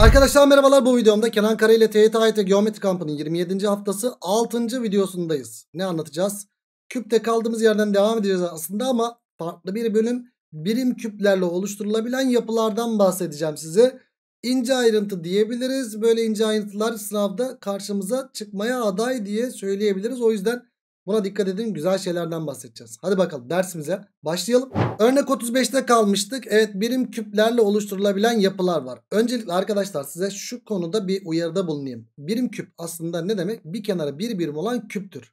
Arkadaşlar merhabalar bu videomda Kenan Kara ile TYT AYT Geometri Kampı'nın 27. haftası 6. videosundayız. Ne anlatacağız? Küpte kaldığımız yerden devam edeceğiz aslında ama farklı bir bölüm birim küplerle oluşturulabilen yapılardan bahsedeceğim size. İnce ayrıntı diyebiliriz. Böyle ince ayrıntılar sınavda karşımıza çıkmaya aday diye söyleyebiliriz. O yüzden Buna dikkat edin güzel şeylerden bahsedeceğiz. Hadi bakalım dersimize başlayalım. Örnek 35'te kalmıştık. Evet birim küplerle oluşturulabilen yapılar var. Öncelikle arkadaşlar size şu konuda bir uyarıda bulunayım. Birim küp aslında ne demek? Bir kenara bir birim olan küptür.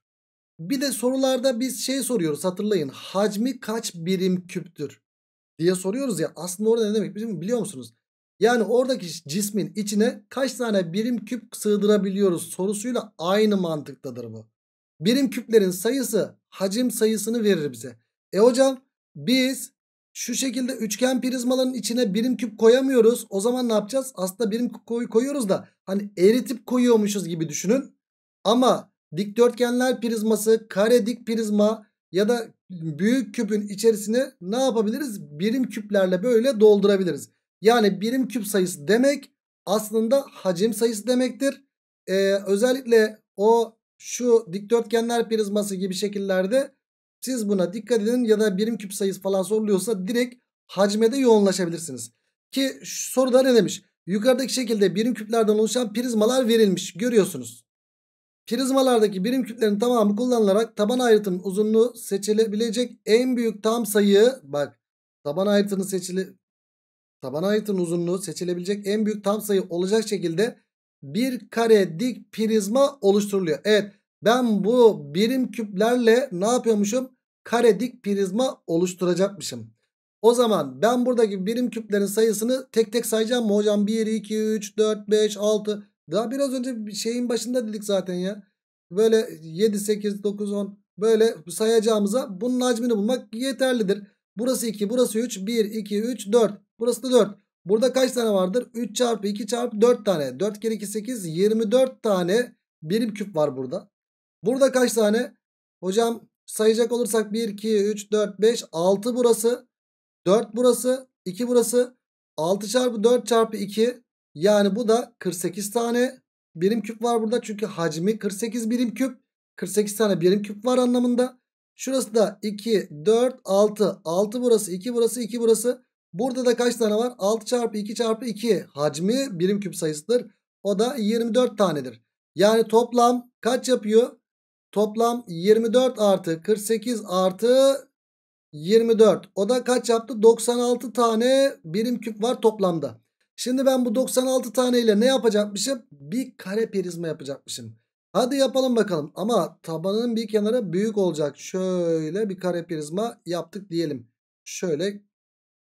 Bir de sorularda biz şey soruyoruz hatırlayın. Hacmi kaç birim küptür diye soruyoruz ya. Aslında orada ne demek biliyor musunuz? Yani oradaki cismin içine kaç tane birim küp sığdırabiliyoruz sorusuyla aynı mantıktadır bu birim küplerin sayısı hacim sayısını verir bize. E hocam biz şu şekilde üçgen prizmaların içine birim küp koyamıyoruz. O zaman ne yapacağız? Aslında birim küp koy koyuyoruz da hani eritip koyuyormuşuz gibi düşünün. Ama dikdörtgenler prizması, kare dik prizma ya da büyük küpün içerisine ne yapabiliriz? Birim küplerle böyle doldurabiliriz. Yani birim küp sayısı demek aslında hacim sayısı demektir. Ee, özellikle o şu dikdörtgenler prizması gibi şekillerde siz buna dikkat edin ya da birim küp sayısı falan soruluyorsa direkt hacme yoğunlaşabilirsiniz. Ki soruda ne demiş? Yukarıdaki şekilde birim küplerden oluşan prizmalar verilmiş. Görüyorsunuz. Prizmalardaki birim küplerin tamamı kullanılarak taban ayrıtının uzunluğu seçilebilecek en büyük tam sayı bak taban ayrıtının seçili taban ayrıtının uzunluğu seçilebilecek en büyük tam sayı olacak şekilde bir kare dik prizma oluşturuluyor. Evet ben bu birim küplerle ne yapıyormuşum? Kare dik prizma oluşturacakmışım. O zaman ben buradaki birim küplerin sayısını tek tek sayacağım mı hocam? 1, 2, 3, 4, 5, 6. Daha biraz önce şeyin başında dedik zaten ya. Böyle 7, 8, 9, 10 böyle sayacağımıza bunun hacmini bulmak yeterlidir. Burası 2, burası 3, 1, 2, 3, 4. Burası da 4. Burada kaç tane vardır? 3 çarpı 2 çarpı 4 tane. 4 kere 2 8 24 tane birim küp var burada. Burada kaç tane? Hocam sayacak olursak 1 2 3 4 5 6 burası. 4 burası. 2 burası. 6 çarpı 4 çarpı 2 yani bu da 48 tane birim küp var burada. Çünkü hacmi 48 birim küp. 48 tane birim küp var anlamında. Şurası da 2, 4, 6. 6 burası, 2 burası, 2 burası. Burada da kaç tane var? 6 çarpı 2 çarpı 2 hacmi birim küp sayısıdır. O da 24 tanedir. Yani toplam kaç yapıyor? Toplam 24 artı 48 artı 24. O da kaç yaptı? 96 tane birim küp var toplamda. Şimdi ben bu 96 tane ile ne yapacakmışım? Bir kare prizma yapacakmışım. Hadi yapalım bakalım. Ama tabanının bir kenarı büyük olacak. Şöyle bir kare prizma yaptık diyelim. Şöyle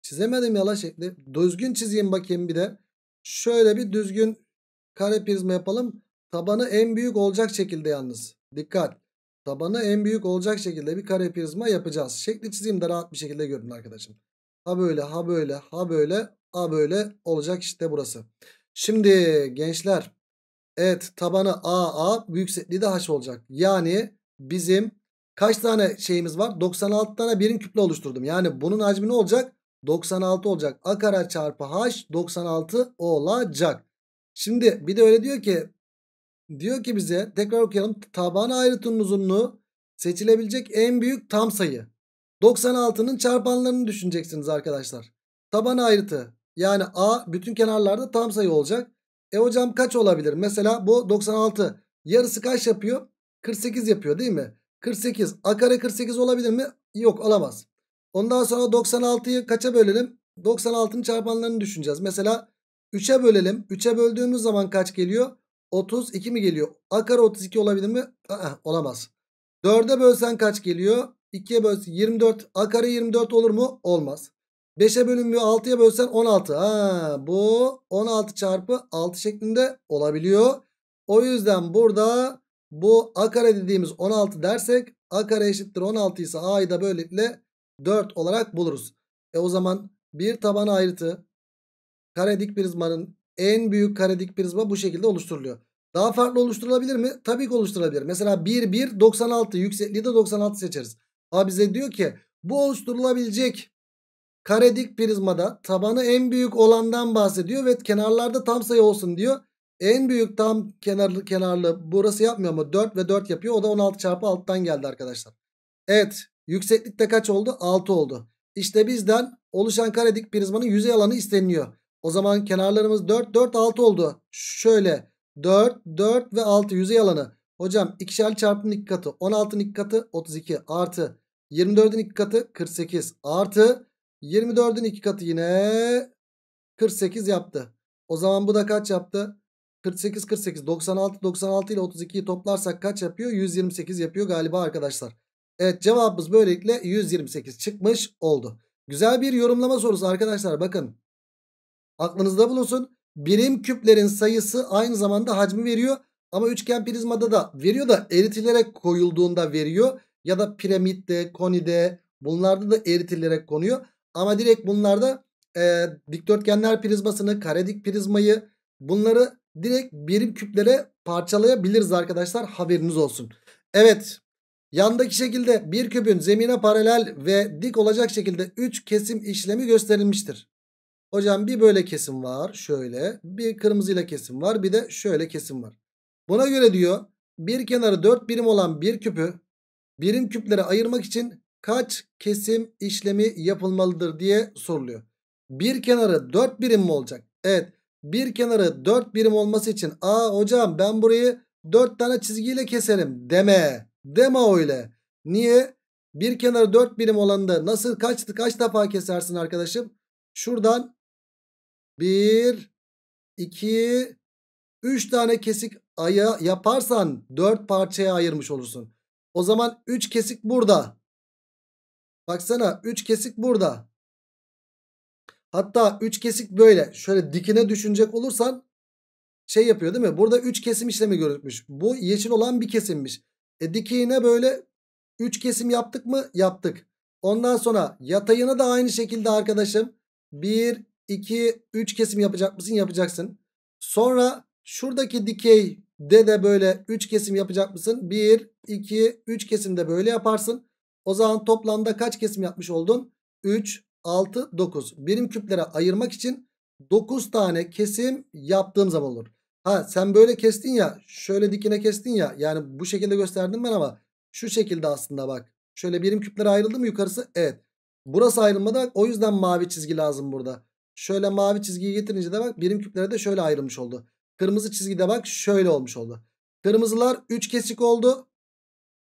Çizemedim ya la şekli. Düzgün çizeyim bakayım bir de. Şöyle bir düzgün kare prizma yapalım. Tabanı en büyük olacak şekilde yalnız. Dikkat. Tabanı en büyük olacak şekilde bir kare prizma yapacağız. Şekli çizeyim de rahat bir şekilde görün arkadaşım. Ha böyle, ha böyle, ha böyle, ha böyle olacak işte burası. Şimdi gençler. Evet tabanı AA yüksekliği de H olacak. Yani bizim kaç tane şeyimiz var? 96 tane birim küple oluşturdum. Yani bunun hacmi ne olacak? 96 olacak. A kare çarpı H 96 olacak. Şimdi bir de öyle diyor ki diyor ki bize tekrar okuyalım. Taban ayrıtının uzunluğu seçilebilecek en büyük tam sayı. 96'nın çarpanlarını düşüneceksiniz arkadaşlar. Taban ayrıtı yani A bütün kenarlarda tam sayı olacak. E hocam kaç olabilir? Mesela bu 96. Yarısı kaç yapıyor? 48 yapıyor değil mi? 48. A kare 48 olabilir mi? Yok olamaz. Ondan sonra 96'yı kaça bölelim? 96'nın çarpanlarını düşüneceğiz. Mesela 3'e bölelim. 3'e böldüğümüz zaman kaç geliyor? 32 mi geliyor? A kare 32 olabilir mi? Aa, olamaz. 4'e bölsen kaç geliyor? 2'ye bölsen 24. A kare 24 olur mu? Olmaz. 5'e bölünmüyor. 6'ya bölsen 16. Ha, bu 16 çarpı 6 şeklinde olabiliyor. O yüzden burada bu a kare dediğimiz 16 dersek a kare eşittir 16 ise a'yı da böylelikle 4 olarak buluruz. E o zaman bir taban ayrıtı kare dik prizmanın en büyük kare dik prizma bu şekilde oluşturuluyor. Daha farklı oluşturulabilir mi? Tabii ki oluşturulabilir. Mesela 1 1 96 yüksekliği de 96 seçeriz. Ama bize diyor ki bu oluşturulabilecek kare dik prizmada tabanı en büyük olandan bahsediyor ve kenarlarda tam sayı olsun diyor. En büyük tam kenarlı kenarlı burası yapmıyor mu? 4 ve 4 yapıyor. O da 16 çarpı alttan geldi arkadaşlar. Evet Yükseklikte kaç oldu? 6 oldu. İşte bizden oluşan karedik prizmanın yüzey alanı isteniliyor. O zaman kenarlarımız 4, 4, 6 oldu. Şöyle 4, 4 ve 6 yüzey alanı. Hocam ikişerli çarpının iki katı 16'nın iki katı 32 artı 24'ün iki katı 48 artı 24'ün iki katı yine 48 yaptı. O zaman bu da kaç yaptı? 48 48 96 96 ile 32'yi toplarsak kaç yapıyor? 128 yapıyor galiba arkadaşlar. Evet cevabımız böylelikle 128 çıkmış oldu. Güzel bir yorumlama sorusu arkadaşlar bakın. Aklınızda bulunsun. Birim küplerin sayısı aynı zamanda hacmi veriyor. Ama üçgen prizmada da veriyor da eritilerek koyulduğunda veriyor. Ya da piramitte, konide bunlarda da eritilerek konuyor. Ama direkt bunlarda e, dikdörtgenler prizmasını, karedik prizmayı bunları direkt birim küplere parçalayabiliriz arkadaşlar. Haberiniz olsun. Evet Yandaki şekilde bir kübün zemine paralel ve dik olacak şekilde 3 kesim işlemi gösterilmiştir. Hocam bir böyle kesim var şöyle bir kırmızıyla kesim var bir de şöyle kesim var. Buna göre diyor bir kenarı 4 birim olan bir küpü birim küplere ayırmak için kaç kesim işlemi yapılmalıdır diye soruluyor. Bir kenarı 4 birim mi olacak? Evet bir kenarı 4 birim olması için aa hocam ben burayı 4 tane çizgiyle keserim deme. Deme öyle. Niye? Bir kenarı 4 birim olanında nasıl kaç, kaç defa kesersin arkadaşım? Şuradan 1, 2, 3 tane kesik aya yaparsan 4 parçaya ayırmış olursun. O zaman 3 kesik burada. Baksana 3 kesik burada. Hatta 3 kesik böyle. Şöyle dikine düşünecek olursan şey yapıyor değil mi? Burada 3 kesim işlemi görülmüş. Bu yeşil olan bir kesimmiş. E dikeyine böyle 3 kesim yaptık mı? Yaptık. Ondan sonra yatayını da aynı şekilde arkadaşım. 1, 2, 3 kesim yapacak mısın? Yapacaksın. Sonra şuradaki dikeyde de böyle 3 kesim yapacak mısın? 1, 2, 3 kesim de böyle yaparsın. O zaman toplamda kaç kesim yapmış oldun? 3, 6, 9. Birim küplere ayırmak için 9 tane kesim yaptığım zaman olur. Ha sen böyle kestin ya şöyle dikine kestin ya yani bu şekilde gösterdim ben ama şu şekilde aslında bak. Şöyle birim küpler ayrıldı mı yukarısı? Evet. Burası ayrılmadı o yüzden mavi çizgi lazım burada. Şöyle mavi çizgiyi getirince de bak birim küplere de şöyle ayrılmış oldu. Kırmızı çizgi de bak şöyle olmuş oldu. Kırmızılar 3 kesik oldu.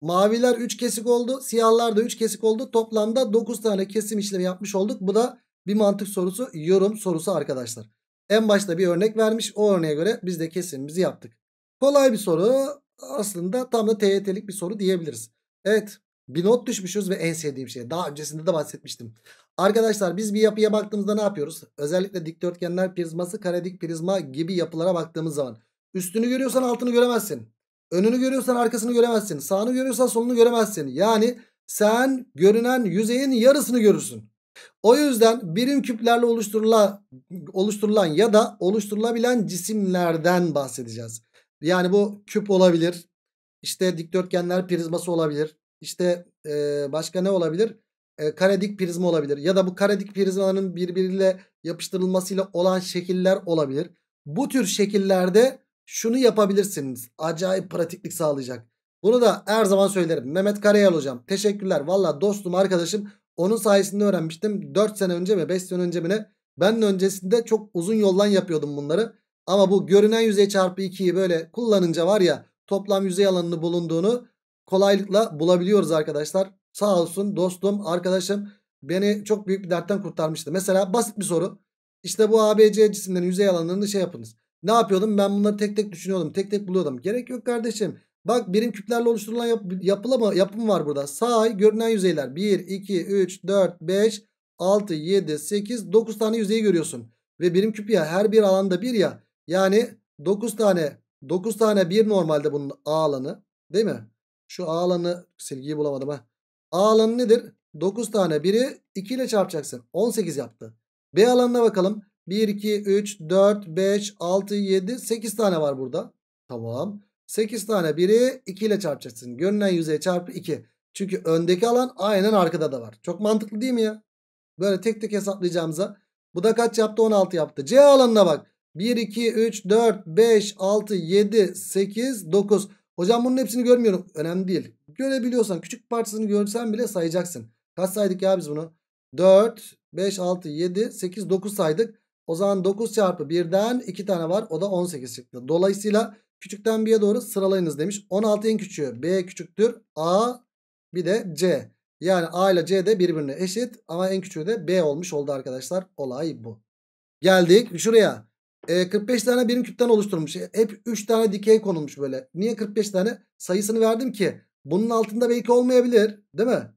Maviler 3 kesik oldu. Siyahlar da 3 kesik oldu. Toplamda 9 tane kesim işlemi yapmış olduk. Bu da bir mantık sorusu yorum sorusu arkadaşlar. En başta bir örnek vermiş. O örneğe göre biz de kesinimizi yaptık. Kolay bir soru. Aslında tam da TYT'lik bir soru diyebiliriz. Evet bir not düşmüşüz ve en sevdiğim şey. Daha öncesinde de bahsetmiştim. Arkadaşlar biz bir yapıya baktığımızda ne yapıyoruz? Özellikle dikdörtgenler prizması, karedik prizma gibi yapılara baktığımız zaman. Üstünü görüyorsan altını göremezsin. Önünü görüyorsan arkasını göremezsin. Sağını görüyorsan solunu göremezsin. Yani sen görünen yüzeyin yarısını görürsün. O yüzden birim küplerle oluşturulan, oluşturulan ya da oluşturulabilen cisimlerden bahsedeceğiz. Yani bu küp olabilir. İşte dikdörtgenler prizması olabilir. İşte e, başka ne olabilir? E, dik prizma olabilir. Ya da bu karedik prizmaların birbiriyle yapıştırılmasıyla olan şekiller olabilir. Bu tür şekillerde şunu yapabilirsiniz. Acayip pratiklik sağlayacak. Bunu da her zaman söylerim. Mehmet Karayel hocam. Teşekkürler. Valla dostum arkadaşım onun sayesinde öğrenmiştim. 4 sene önce mi 5 sene önce mi ne? Ben öncesinde çok uzun yoldan yapıyordum bunları. Ama bu görünen yüzey çarpı 2'yi böyle kullanınca var ya toplam yüzey alanını bulunduğunu kolaylıkla bulabiliyoruz arkadaşlar. Sağ olsun dostum, arkadaşım beni çok büyük bir dertten kurtarmıştı. Mesela basit bir soru. İşte bu ABC cisimlerin yüzey alanlarını şey yapınız. Ne yapıyordum? Ben bunları tek tek düşünüyordum. Tek tek buluyordum. Gerek yok kardeşim. Bak birim küplerle oluşturulan yap yapılama yapım var burada. Sağ görünen yüzeyler 1, 2, 3, 4, 5, 6, 7, 8, 9 tane yüzeyi görüyorsun. Ve birim küp ya her bir alanda bir ya. Yani 9 tane 9 tane bir normalde bunun A alanı değil mi? Şu A alanı silgiyi bulamadım ha. A alanı nedir? 9 tane biri 2 ile çarpacaksın. 18 yaptı. B alanına bakalım. 1, 2, 3, 4, 5, 6, 7, 8 tane var burada. Tamam. 8 tane 1'i 2 ile çarpacaksın. Görünen yüzeye çarpı 2. Çünkü öndeki alan aynen arkada da var. Çok mantıklı değil mi ya? Böyle tek tek hesaplayacağımıza. Bu da kaç yaptı? 16 yaptı. C alanına bak. 1, 2, 3, 4, 5, 6, 7, 8, 9. Hocam bunun hepsini görmüyorum. Önemli değil. Görebiliyorsan küçük parçasını görsen bile sayacaksın. Kaç saydık ya biz bunu? 4, 5, 6, 7, 8, 9 saydık. O zaman 9 çarpı 1'den 2 tane var. O da 18 çıktı. Dolayısıyla Küçükten B'ye doğru sıralayınız demiş. 16 en küçüğü B küçüktür. A bir de C. Yani A ile C de birbirine eşit ama en küçüğü de B olmuş oldu arkadaşlar. Olay bu. Geldik şuraya. E, 45 tane birim küpten oluşturmuş. E, hep 3 tane dikey konulmuş böyle. Niye 45 tane? Sayısını verdim ki bunun altında belki olmayabilir. Değil mi?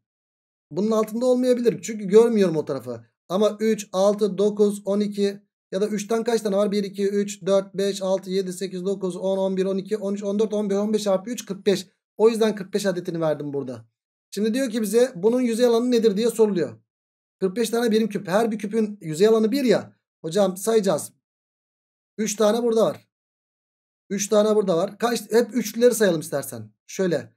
Bunun altında olmayabilir. Çünkü görmüyorum o tarafı. Ama 3, 6, 9, 12, ya da 3'ten kaç tane var? 1, 2, 3, 4, 5, 6, 7, 8, 9, 10, 11, 12, 13, 14, 15, 15 artı 3, 45. O yüzden 45 adetini verdim burada. Şimdi diyor ki bize bunun yüzey alanı nedir diye soruluyor. 45 tane birim küp. Her bir küpün yüzey alanı 1 ya. Hocam sayacağız. 3 tane burada var. 3 tane burada var. Kaç? Hep üçlüleri sayalım istersen. Şöyle.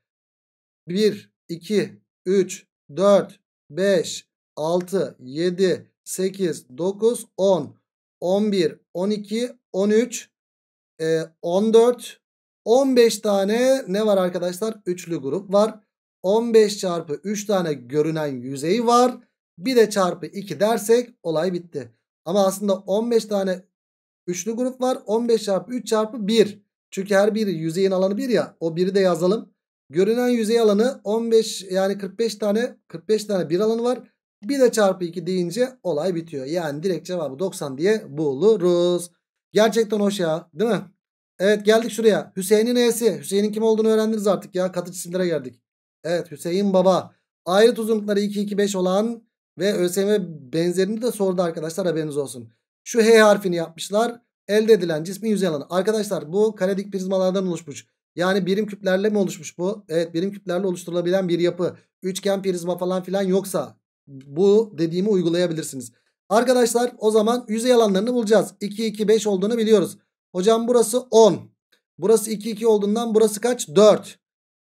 1, 2, 3, 4, 5, 6, 7, 8, 9, 10. 11, 12, 13, 14, 15 tane ne var arkadaşlar? Üçlü grup var. 15 çarpı 3 tane görünen yüzeyi var. Bir de çarpı 2 dersek olay bitti. Ama aslında 15 tane üçlü grup var. 15 çarpı 3 çarpı 1. Çünkü her biri yüzeyin alanı 1 ya. O 1'i de yazalım. Görünen yüzey alanı 15 yani 45 tane 45 tane bir alanı var. 1 de çarpı 2 deyince olay bitiyor. Yani direkt cevabı 90 diye buluruz. Gerçekten hoş ya değil mi? Evet geldik şuraya. Hüseyin'in E'si. Hüseyin'in kim olduğunu öğrendiniz artık ya. Katı cisimlere geldik. Evet Hüseyin baba. Ayrıt uzunlukları 2, 2, 5 olan ve ÖSYM benzerini de sordu arkadaşlar haberiniz olsun. Şu H harfini yapmışlar. Elde edilen cismin yüzey alanı. Arkadaşlar bu karedik prizmalardan oluşmuş. Yani birim küplerle mi oluşmuş bu? Evet birim küplerle oluşturulabilen bir yapı. Üçgen prizma falan filan yoksa bu dediğimi uygulayabilirsiniz. Arkadaşlar o zaman yüzey alanlarını bulacağız. 2, 2, 5 olduğunu biliyoruz. Hocam burası 10. Burası 2, 2 olduğundan burası kaç? 4.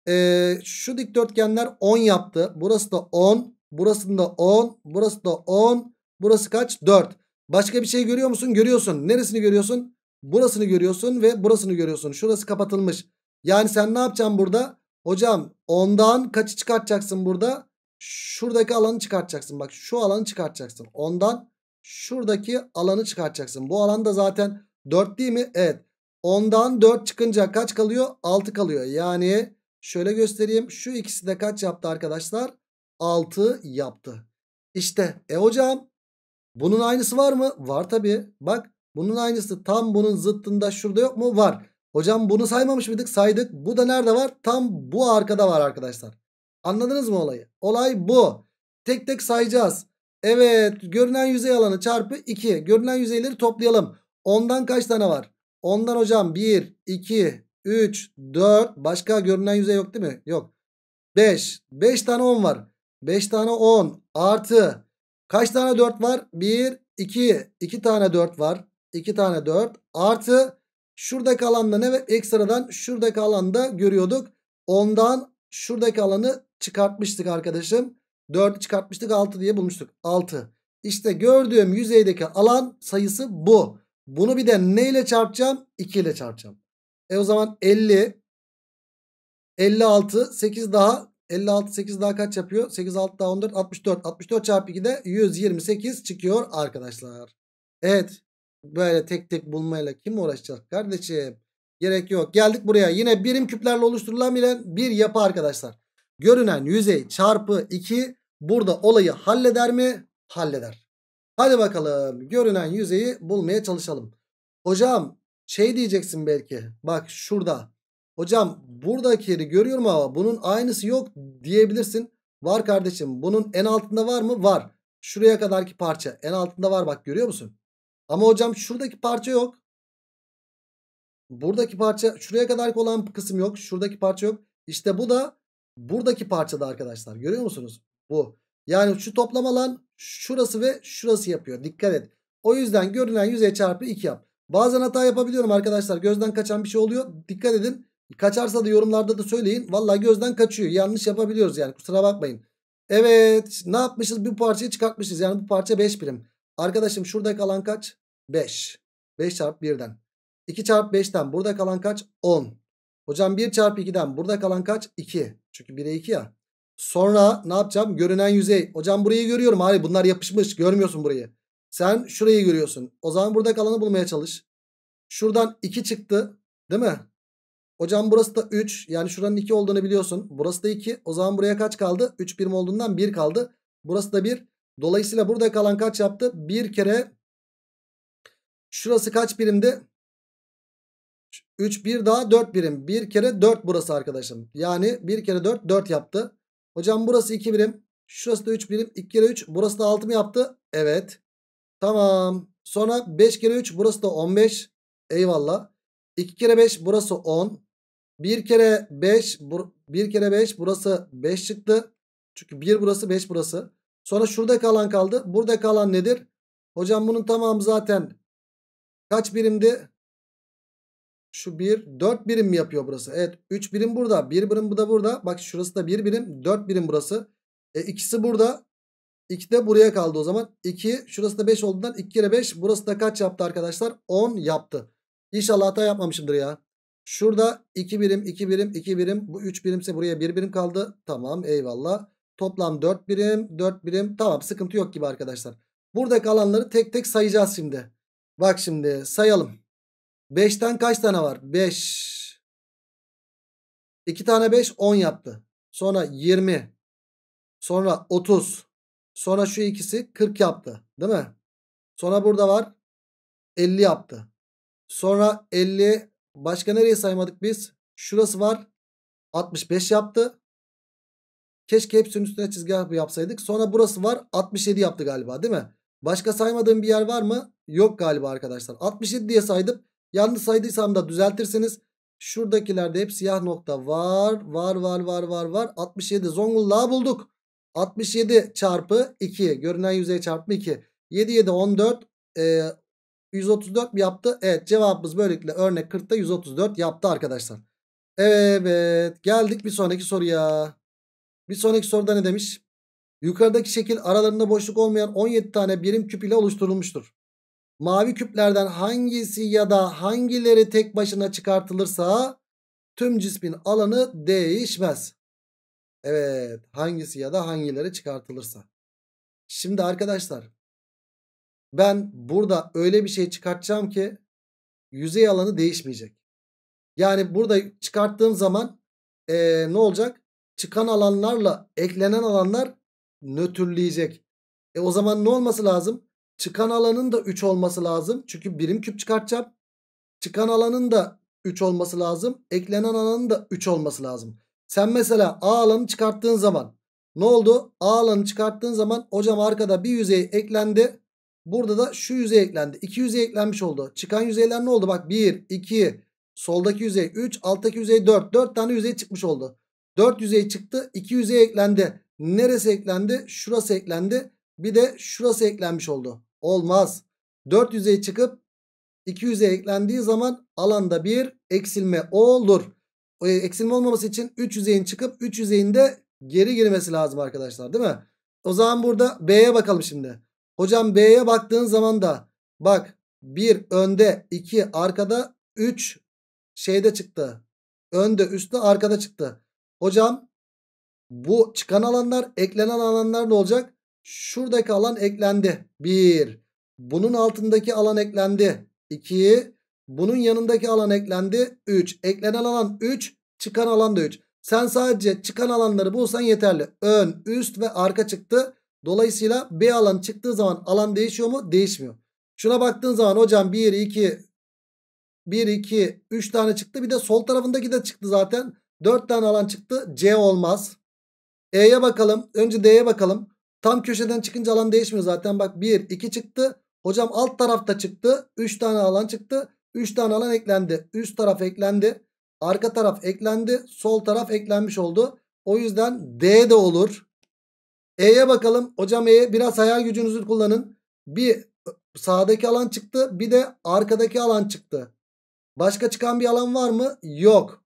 Ee, şu dikdörtgenler 10 yaptı. Burası da 10. Burası da 10. Burası da 10. Burası kaç? 4. Başka bir şey görüyor musun? Görüyorsun. Neresini görüyorsun? Burasını görüyorsun ve burasını görüyorsun. Şurası kapatılmış. Yani sen ne yapacaksın burada? Hocam 10'dan kaçı çıkartacaksın burada? Şuradaki alanı çıkartacaksın. Bak şu alanı çıkartacaksın. Ondan şuradaki alanı çıkartacaksın. Bu alanda zaten 4 değil mi? Evet. Ondan 4 çıkınca kaç kalıyor? 6 kalıyor. Yani şöyle göstereyim. Şu ikisi de kaç yaptı arkadaşlar? 6 yaptı. İşte e hocam bunun aynısı var mı? Var tabi. Bak bunun aynısı tam bunun zıttında şurada yok mu? Var. Hocam bunu saymamış mıydık? Saydık. Bu da nerede var? Tam bu arkada var arkadaşlar. Anladınız mı olayı? Olay bu. Tek tek sayacağız. Evet görünen yüzey alanı çarpı 2. Görünen yüzeyleri toplayalım. Ondan kaç tane var? Ondan hocam 1, 2, 3, 4. Başka görünen yüzey yok değil mi? Yok. 5. 5 tane 10 var. 5 tane 10 artı. Kaç tane 4 var? 1, 2. 2 tane 4 var. 2 tane 4 artı. Şuradaki alanda ne? Ekstradan şuradaki alanda görüyorduk. Ondan şuradaki alanı çıkartmıştık arkadaşım. 4'ü çıkartmıştık 6 diye bulmuştuk. 6. İşte gördüğüm yüzeydeki alan sayısı bu. Bunu bir de neyle çarpacağım? 2 ile çarpacağım. E o zaman 50 56 8 daha 56 8 daha kaç yapıyor? 8 6 daha 14 64. 64 çarpı 2 de 128 çıkıyor arkadaşlar. Evet böyle tek tek bulmayla kim uğraşacak kardeşim? Gerek yok. Geldik buraya. Yine birim küplerle oluşturulan bir yapı arkadaşlar görünen yüzey çarpı 2 burada olayı halleder mi? Halleder. Hadi bakalım görünen yüzeyi bulmaya çalışalım. Hocam şey diyeceksin belki bak şurada. Hocam buradaki görüyorum ama bunun aynısı yok diyebilirsin. Var kardeşim bunun en altında var mı? Var. Şuraya kadarki parça en altında var bak görüyor musun? Ama hocam şuradaki parça yok. Buradaki parça şuraya kadarki olan kısım yok. Şuradaki parça yok. İşte bu da buradaki parçada arkadaşlar görüyor musunuz? Bu. Yani şu toplam alan şurası ve şurası yapıyor. Dikkat et. O yüzden görünen yüzeye çarpı 2 yap. Bazen hata yapabiliyorum arkadaşlar. Gözden kaçan bir şey oluyor. Dikkat edin. Kaçarsa da yorumlarda da söyleyin. Valla gözden kaçıyor. Yanlış yapabiliyoruz yani. Kusura bakmayın. Evet. Ne yapmışız? bir parçayı çıkartmışız. Yani bu parça 5 birim. Arkadaşım şurada kalan kaç? 5. 5 çarpı 1'den. 2 çarpı 5'ten burada kalan kaç? 10. Hocam 1 çarpı 2'den burada kalan kaç? 2. Çünkü 1'e 2 ya. Sonra ne yapacağım? Görünen yüzey. Hocam burayı görüyorum. Hayır bunlar yapışmış. Görmüyorsun burayı. Sen şurayı görüyorsun. O zaman burada kalanı bulmaya çalış. Şuradan 2 çıktı. Değil mi? Hocam burası da 3. Yani şuranın 2 olduğunu biliyorsun. Burası da 2. O zaman buraya kaç kaldı? 3 birim olduğundan 1 kaldı. Burası da 1. Dolayısıyla burada kalan kaç yaptı? 1 kere. Şurası kaç birimdi? 3 bir daha 4 birim. 1 kere 4 burası arkadaşım. Yani 1 kere 4 4 yaptı. Hocam burası 2 birim. Şurası da 3 birim. 2 kere 3 burası da 6 mı yaptı? Evet. Tamam. Sonra 5 kere 3 burası da 15. Eyvallah. 2 kere 5 burası 10. 1 kere 5 1 kere 5 burası 5 çıktı. Çünkü 1 burası 5 burası. Sonra şurada kalan kaldı. Burada kalan nedir? Hocam bunun tamamı zaten kaç birimdi? Şu 1 4 birim mi yapıyor burası? Evet 3 birim burada 1 birim bu da burada. Bak şurası da 1 birim 4 birim burası. E ikisi burada. 2 de buraya kaldı o zaman. 2 şurası da 5 olduğundan 2 kere 5. Burası da kaç yaptı arkadaşlar? 10 yaptı. İnşallah hata yapmamışımdır ya. Şurada 2 birim 2 birim 2 birim. Bu 3 birimse buraya 1 birim kaldı. Tamam eyvallah. Toplam 4 birim 4 birim. Tamam sıkıntı yok gibi arkadaşlar. Burada kalanları tek tek sayacağız şimdi. Bak şimdi sayalım. 5'ten kaç tane var? 5. 2 tane 5 10 yaptı. Sonra 20. Sonra 30. Sonra şu ikisi 40 yaptı. Değil mi? Sonra burada var 50 yaptı. Sonra 50 başka nereye saymadık biz? Şurası var 65 yaptı. Keşke hepsinin üstüne çizgi yapsaydık. Sonra burası var 67 yaptı galiba değil mi? Başka saymadığım bir yer var mı? Yok galiba arkadaşlar. 67 diye saydım. Yanlış saydıysam da düzeltirsiniz. Şuradakilerde hep siyah nokta var. Var var var var var. 67 Zonguldak'ı bulduk. 67 çarpı 2. Görünen yüzey çarpı 2. 7 7 14. E, 134 mi yaptı? Evet cevabımız böylelikle örnek 40'ta 134 yaptı arkadaşlar. Evet geldik bir sonraki soruya. Bir sonraki soruda ne demiş? Yukarıdaki şekil aralarında boşluk olmayan 17 tane birim küp ile oluşturulmuştur mavi küplerden hangisi ya da hangileri tek başına çıkartılırsa tüm cismin alanı değişmez. Evet hangisi ya da hangileri çıkartılırsa. Şimdi arkadaşlar ben burada öyle bir şey çıkartacağım ki yüzey alanı değişmeyecek. Yani burada çıkarttığım zaman ee, ne olacak? Çıkan alanlarla eklenen alanlar nötrleyecek. E o zaman ne olması lazım? Çıkan alanın da 3 olması lazım. Çünkü birim küp çıkartacağım. Çıkan alanın da 3 olması lazım. Eklenen alanın da 3 olması lazım. Sen mesela A alanı çıkarttığın zaman ne oldu? A alanı çıkarttığın zaman hocam arkada bir yüzey eklendi. Burada da şu yüzey eklendi. İki yüzey eklenmiş oldu. Çıkan yüzeyler ne oldu? Bak 1, 2, soldaki yüzey 3, alttaki yüzey 4. 4 tane yüzey çıkmış oldu. 4 yüzey çıktı. 2 yüzey eklendi. Neresi eklendi? Şurası eklendi. Bir de şurası eklenmiş oldu. Olmaz. 400'e çıkıp 200'e eklendiği zaman alanda bir eksilme olur. O e, eksilme olmaması için 3 yüzeyin çıkıp 3 yüzeyin de geri girmesi lazım arkadaşlar değil mi? O zaman burada B'ye bakalım şimdi. Hocam B'ye baktığın zaman da bak 1 önde 2 arkada 3 şeyde çıktı. Önde üstte arkada çıktı. Hocam bu çıkan alanlar eklenen alanlar ne olacak? Şuradaki alan eklendi. 1. Bunun altındaki alan eklendi. 2. Bunun yanındaki alan eklendi. 3. Eklenen alan 3. Çıkan alan da 3. Sen sadece çıkan alanları bulsan yeterli. Ön, üst ve arka çıktı. Dolayısıyla B alan çıktığı zaman alan değişiyor mu? Değişmiyor. Şuna baktığın zaman hocam 1, 2, 1, 2, 3 tane çıktı. Bir de sol tarafındaki de çıktı zaten. 4 tane alan çıktı. C olmaz. E'ye bakalım. Önce D'ye bakalım. Tam köşeden çıkınca alan değişmiyor zaten. Bak 1, 2 çıktı. Hocam alt tarafta çıktı. 3 tane alan çıktı. 3 tane alan eklendi. Üst taraf eklendi. Arka taraf eklendi. Sol taraf eklenmiş oldu. O yüzden D de olur. E'ye bakalım. Hocam E'ye biraz hayal gücünüzü kullanın. Bir sağdaki alan çıktı. Bir de arkadaki alan çıktı. Başka çıkan bir alan var mı? Yok.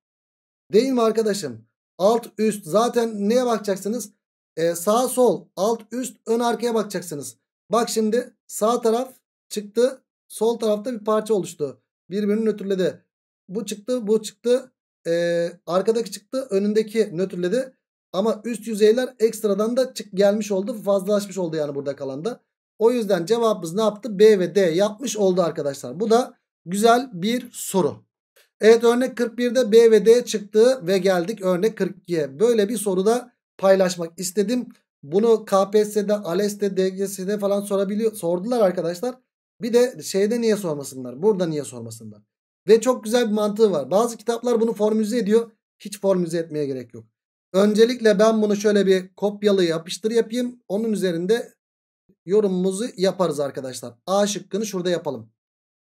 Değil mi arkadaşım? Alt üst zaten neye bakacaksınız? E, sağ sol alt üst ön arkaya bakacaksınız. Bak şimdi sağ taraf çıktı. Sol tarafta bir parça oluştu. Birbirini nötrledi. Bu çıktı bu çıktı. E, arkadaki çıktı önündeki nötrledi. Ama üst yüzeyler ekstradan da çık gelmiş oldu. Fazlalaşmış oldu yani burada kalanda. O yüzden cevabımız ne yaptı? B ve D yapmış oldu arkadaşlar. Bu da güzel bir soru. Evet örnek 41'de B ve D çıktı ve geldik örnek 42'ye. Böyle bir soruda paylaşmak istedim. Bunu KPSS'de, ALES'te, DGS'de falan sorabiliyor, sordular arkadaşlar. Bir de şeyde niye sormasınlar? Burada niye sormasınlar? Ve çok güzel bir mantığı var. Bazı kitaplar bunu formüze ediyor. Hiç formüze etmeye gerek yok. Öncelikle ben bunu şöyle bir kopyalı yapıştır yapayım. Onun üzerinde yorumumuzu yaparız arkadaşlar. A şıkkını şurada yapalım.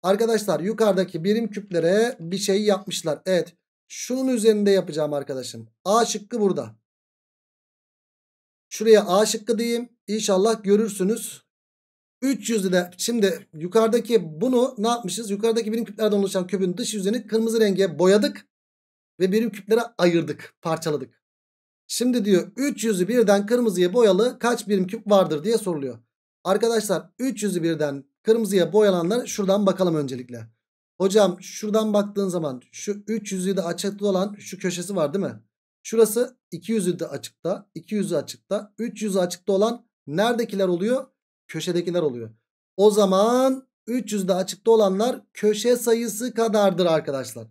Arkadaşlar yukarıdaki birim küplere bir şey yapmışlar. Evet. Şunun üzerinde yapacağım arkadaşım. A şıkkı burada. Şuraya A şıkkı diyeyim. İnşallah görürsünüz. 300 lira. Şimdi yukarıdaki bunu ne yapmışız? Yukarıdaki birim küplerden oluşan küpün dış yüzünü kırmızı renge boyadık. Ve birim küplere ayırdık. Parçaladık. Şimdi diyor 300'ü birden kırmızıya boyalı kaç birim küp vardır diye soruluyor. Arkadaşlar 300'ü birden kırmızıya boyananlar şuradan bakalım öncelikle. Hocam şuradan baktığın zaman şu 300'ü de açıklı olan şu köşesi var değil mi? Şurası 200'ü de açıkta. 200'ü açıkta. 300'ü açıkta olan neredekiler oluyor? Köşedekiler oluyor. O zaman 300'de açıkta olanlar köşe sayısı kadardır arkadaşlar.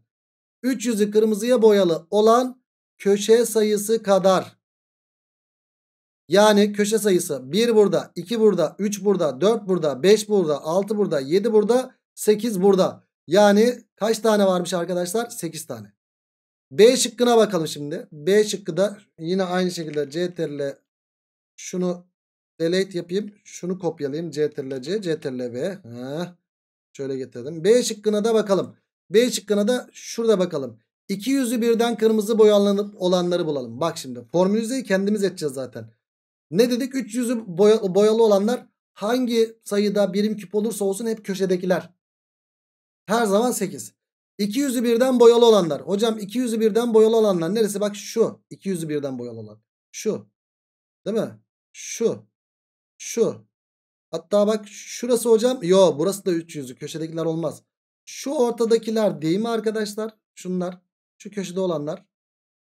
300'ü kırmızıya boyalı olan köşe sayısı kadar. Yani köşe sayısı 1 burada, 2 burada, 3 burada, 4 burada, 5 burada, 6 burada, 7 burada, 8 burada. Yani kaç tane varmış arkadaşlar? 8 tane. B şıkkına bakalım şimdi. B şıkkı da yine aynı şekilde CTRL ile şunu delete yapayım. Şunu kopyalayayım. CTRL C, CTRL B. Heh. Şöyle getirdim. B şıkkına da bakalım. B şıkkına da şurada bakalım. İki yüzü birden kırmızı boyanlanıp olanları bulalım. Bak şimdi formülüzeyi kendimiz edeceğiz zaten. Ne dedik? Üç yüzü boyalı olanlar hangi sayıda birim küp olursa olsun hep köşedekiler. Her zaman 8. 200'ü birden boyalı olanlar. Hocam 200'ü birden boyalı olanlar neresi? Bak şu. 200'ü birden boyalı olan. Şu. Değil mi? Şu. Şu. Hatta bak şurası hocam. Yo burası da 300'ü. Köşedekiler olmaz. Şu ortadakiler değil mi arkadaşlar? Şunlar. Şu köşede olanlar.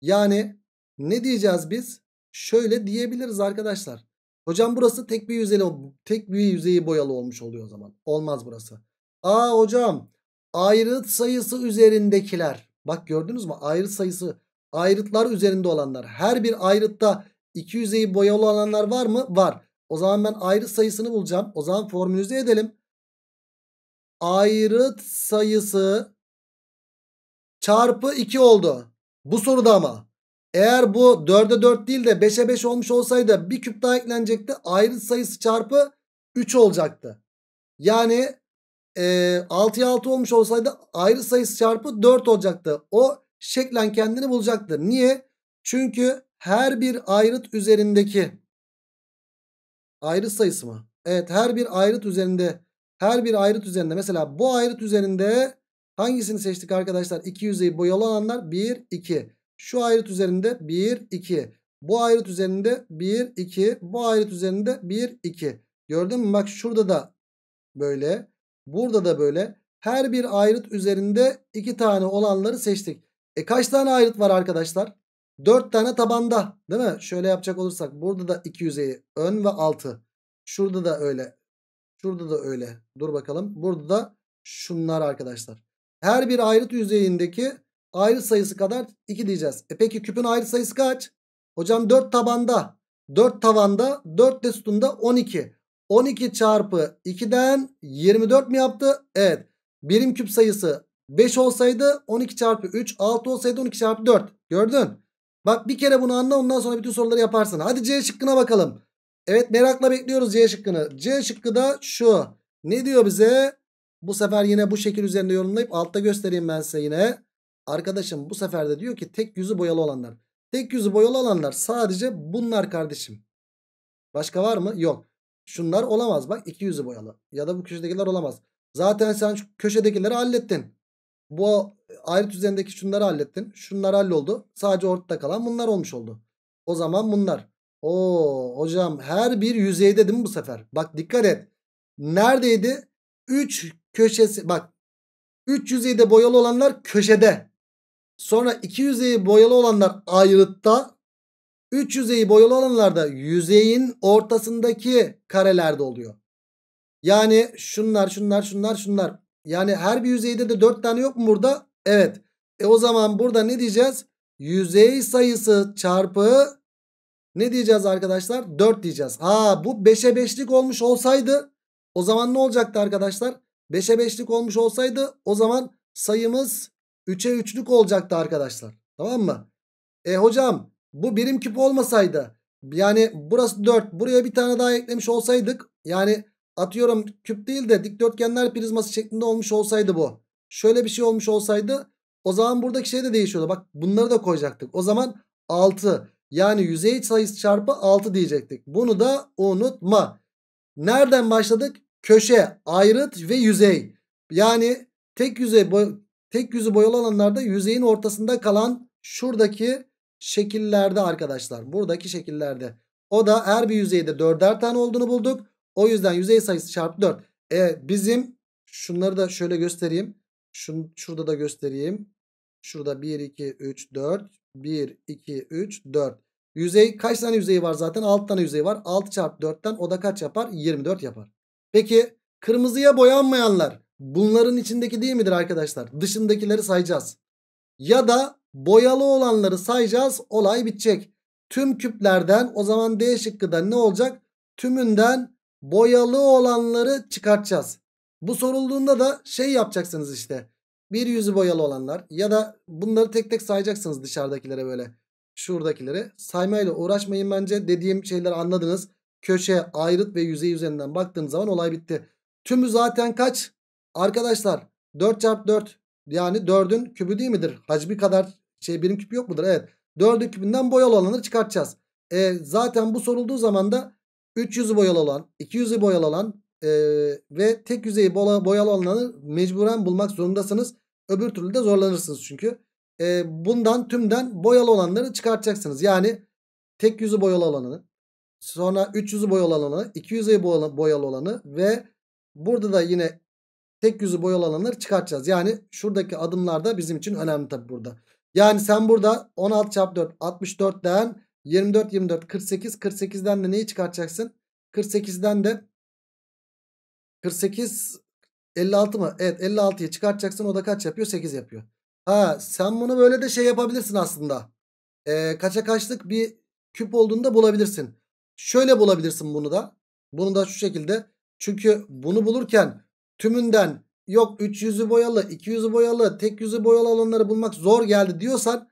Yani ne diyeceğiz biz? Şöyle diyebiliriz arkadaşlar. Hocam burası tek bir yüzeyi, tek bir yüzeyi boyalı olmuş oluyor o zaman. Olmaz burası. Aa hocam ayrıt sayısı üzerindekiler. Bak gördünüz mü ayrıt sayısı ayrıtlar üzerinde olanlar. Her bir ayrıtta iki yüzeyi boyalı olanlar var mı? Var. O zaman ben ayrıt sayısını bulacağım. O zaman formülüze edelim. Ayrıt sayısı çarpı 2 oldu. Bu soruda ama. Eğer bu 4'e 4 değil de 5'e 5 olmuş olsaydı bir küp daha eklenecekti. Ayrıt sayısı çarpı 3 olacaktı. Yani 6'ya ee, 6 olmuş olsaydı ayrı sayısı çarpı 4 olacaktı. O şeklen kendini bulacaktır. Niye? Çünkü her bir ayrıt üzerindeki ayrıt sayısı mı? Evet her bir ayrıt üzerinde her bir ayrıt üzerinde mesela bu ayrıt üzerinde hangisini seçtik arkadaşlar? 2 yüzeyi boyalı olanlar 1 2. Şu ayrıt üzerinde 1 2. Bu ayrıt üzerinde 1 2. Bu ayrıt üzerinde 1 2. Gördün mü? Bak şurada da böyle Burada da böyle her bir ayrıt üzerinde 2 tane olanları seçtik. E kaç tane ayrıt var arkadaşlar? 4 tane tabanda değil mi? Şöyle yapacak olursak burada da 2 yüzeyi ön ve altı. Şurada da öyle. Şurada da öyle. Dur bakalım. Burada da şunlar arkadaşlar. Her bir ayrıt yüzeyindeki ayrı sayısı kadar 2 diyeceğiz. E peki küpün ayrı sayısı kaç? Hocam 4 tabanda. 4 tavanda 4 de sütunda 12. 12 çarpı 2'den 24 mi yaptı? Evet. Birim küp sayısı 5 olsaydı 12 çarpı 3 6 olsaydı 12 çarpı 4. Gördün. Bak bir kere bunu anla ondan sonra bütün soruları yaparsın. Hadi C şıkkına bakalım. Evet merakla bekliyoruz C şıkkını. C şıkkı da şu. Ne diyor bize? Bu sefer yine bu şekil üzerinde yorumlayıp altta göstereyim ben size yine. Arkadaşım bu sefer de diyor ki tek yüzü boyalı olanlar. Tek yüzü boyalı olanlar sadece bunlar kardeşim. Başka var mı? Yok. Şunlar olamaz bak iki yüzü boyalı. Ya da bu köşedekiler olamaz. Zaten sen şu köşedekileri hallettin. Bu ayrıt üzerindeki şunları hallettin. Şunlar halloldu. Sadece ortada kalan bunlar olmuş oldu. O zaman bunlar. o hocam her bir yüzeyde değil mi bu sefer? Bak dikkat et. Neredeydi? 3 köşesi bak 3 yüzeyde boyalı olanlar köşede. Sonra 2 yüzeyi boyalı olanlar ayrıtta. 3 yüzeyi boyalı alanlarda yüzeyin ortasındaki karelerde oluyor. Yani şunlar şunlar şunlar şunlar. Yani her bir yüzeyde de 4 tane yok mu burada? Evet. E o zaman burada ne diyeceğiz? Yüzey sayısı çarpı ne diyeceğiz arkadaşlar? 4 diyeceğiz. Ha bu 5'e 5'lik olmuş olsaydı o zaman ne olacaktı arkadaşlar? 5'e 5'lik olmuş olsaydı o zaman sayımız 3'e 3'lük olacaktı arkadaşlar. Tamam mı? E hocam bu birim küp olmasaydı yani burası 4 buraya bir tane daha eklemiş olsaydık yani atıyorum küp değil de dikdörtgenler prizması şeklinde olmuş olsaydı bu. Şöyle bir şey olmuş olsaydı o zaman buradaki şey de değişiyordu. Bak bunları da koyacaktık. O zaman 6 yani yüzey sayısı çarpı 6 diyecektik. Bunu da unutma. Nereden başladık? Köşe, ayrıt ve yüzey. Yani tek yüzey tek yüzü boyalı alanlarda yüzeyin ortasında kalan şuradaki şekillerde arkadaşlar. Buradaki şekillerde. O da her bir yüzeyde 4'er tane olduğunu bulduk. O yüzden yüzey sayısı çarpı 4. E, bizim şunları da şöyle göstereyim. Şun, şurada da göstereyim. Şurada 1, 2, 3, 4. 1, 2, 3, 4. Yüzey kaç tane yüzeyi var zaten? 6 tane yüzey var. 6 çarpı 4'ten o da kaç yapar? 24 yapar. Peki kırmızıya boyanmayanlar bunların içindeki değil midir arkadaşlar? Dışındakileri sayacağız. Ya da Boyalı olanları sayacağız. Olay bitecek. Tüm küplerden o zaman D şıkkı da ne olacak? Tümünden boyalı olanları çıkartacağız. Bu sorulduğunda da şey yapacaksınız işte. Bir yüzü boyalı olanlar ya da bunları tek tek sayacaksınız dışarıdakilere böyle. şuradakilere. saymayla uğraşmayın bence dediğim şeyleri anladınız. Köşe, ayrıt ve yüzey üzerinden baktığınız zaman olay bitti. Tümü zaten kaç? Arkadaşlar 4 çarpı 4 yani 4'ün kübü değil midir? Hacmi kadar şey birim küp yok mudur? Evet. 4'ün kübünden boyalı olanları çıkartacağız. E, zaten bu sorulduğu zaman da 300'ü boyalı olan, 200'ü boyalı olan e, ve tek yüzeyi boyalı olanları mecburen bulmak zorundasınız. Öbür türlü de zorlanırsınız çünkü. E, bundan tümden boyalı olanları çıkartacaksınız. Yani tek yüzü boyalı olanı, sonra 300'ü boyalı olanı, 200'ü boyalı olanı ve burada da yine tek yüzü boyalı alanları çıkartacağız. Yani şuradaki adımlar da bizim için önemli tabi burada. Yani sen burada 16 çarpı 4 64'ten 24 24 48 48'den de neyi çıkartacaksın? 48'den de 48 56 mı? Evet 56'yı çıkartacaksın o da kaç yapıyor? 8 yapıyor. Ha sen bunu böyle de şey yapabilirsin aslında. Ee, kaça kaçlık bir küp olduğunu bulabilirsin. Şöyle bulabilirsin bunu da. Bunu da şu şekilde. Çünkü bunu bulurken tümünden yok 300'ü boyalı, 200'ü boyalı, tek yüzü boyalı alanları bulmak zor geldi diyorsan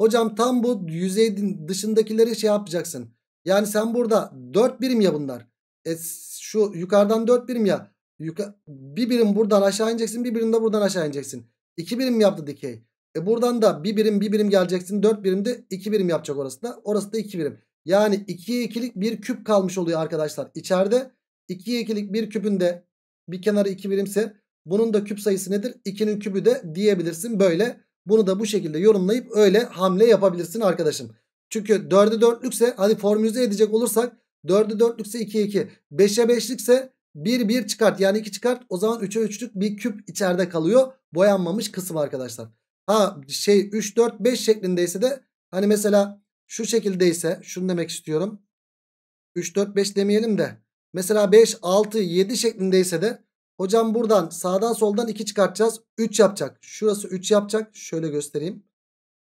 hocam tam bu yüzeyin dışındakileri şey yapacaksın. Yani sen burada 4 birim ya bunlar. E, şu yukarıdan 4 birim ya. Yuka, bir birim buradan aşağı ineceksin, bir birim de buradan aşağı ineceksin. 2 birim yaptı dikey. E buradan da bir birim bir birim geleceksin. 4 birimde 2 birim yapacak orası da. Orası da 2 birim. Yani 2'ye 2'lik bir küp kalmış oluyor arkadaşlar. İçeride 2'ye 2'lik bir küpün de bir kenarı 2 birimse bunun da küp sayısı nedir? 2'nin kübü de diyebilirsin böyle. Bunu da bu şekilde yorumlayıp öyle hamle yapabilirsin arkadaşım. Çünkü 4'ü 4'lükse hadi formülize edecek olursak 4'ü 4'lükse 2'ye 2. 5'e 5'likse 1 1 çıkart yani 2 çıkart. O zaman 3'e 3'lük bir küp içeride kalıyor. Boyanmamış kısım arkadaşlar. Ha şey 3 4 5 şeklindeyse de hani mesela şu şekildeyse şunu demek istiyorum. 3 4 5 demeyelim de Mesela 5, 6, 7 şeklindeyse de hocam buradan sağdan soldan 2 çıkartacağız. 3 yapacak. Şurası 3 yapacak. Şöyle göstereyim.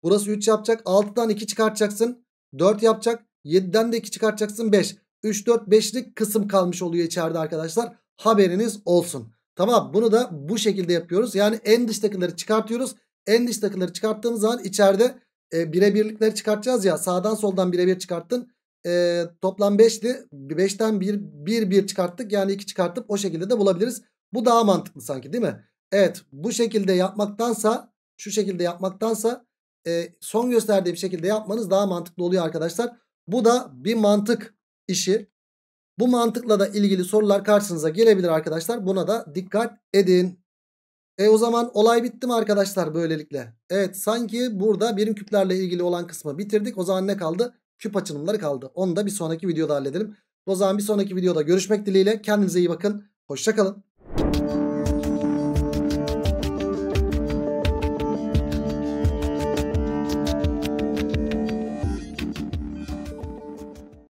Burası 3 yapacak. 6'dan 2 çıkartacaksın. 4 yapacak. 7'den de 2 çıkartacaksın. 5. 3, 4, 5'lik kısım kalmış oluyor içeride arkadaşlar. Haberiniz olsun. Tamam bunu da bu şekilde yapıyoruz. Yani en dıştakileri çıkartıyoruz. En dıştakileri çıkarttığımız zaman içeride e, birebirlikleri çıkartacağız ya. Sağdan soldan birebir çıkarttın e, toplam 5'ti. 5'ten 1, 1, 1 çıkarttık. Yani 2 çıkartıp o şekilde de bulabiliriz. Bu daha mantıklı sanki değil mi? Evet bu şekilde yapmaktansa şu şekilde yapmaktansa e, son gösterdiğim şekilde yapmanız daha mantıklı oluyor arkadaşlar. Bu da bir mantık işi. Bu mantıkla da ilgili sorular karşınıza gelebilir arkadaşlar. Buna da dikkat edin. E o zaman olay bitti mi arkadaşlar böylelikle? Evet sanki burada birim küplerle ilgili olan kısmı bitirdik. O zaman ne kaldı? küp açılımları kaldı. Onu da bir sonraki videoda halledelim. O zaman bir sonraki videoda görüşmek dileğiyle. Kendinize iyi bakın. Hoşçakalın.